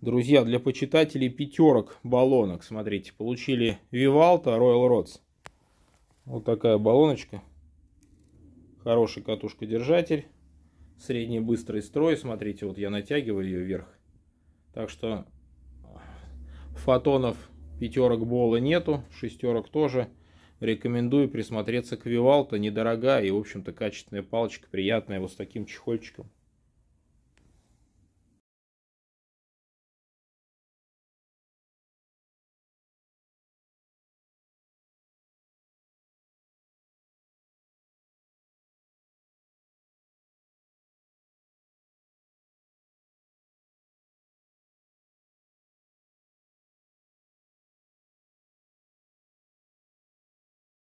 Друзья, для почитателей пятерок баллонок, смотрите, получили Вивалта Royal Rods. Вот такая баллоночка. Хороший катушка-держатель. Средний быстрый строй, смотрите, вот я натягиваю ее вверх. Так что фотонов пятерок Бола нету, шестерок тоже. Рекомендую присмотреться к Вивалта, недорогая и, в общем-то, качественная палочка, приятная, вот с таким чехольчиком.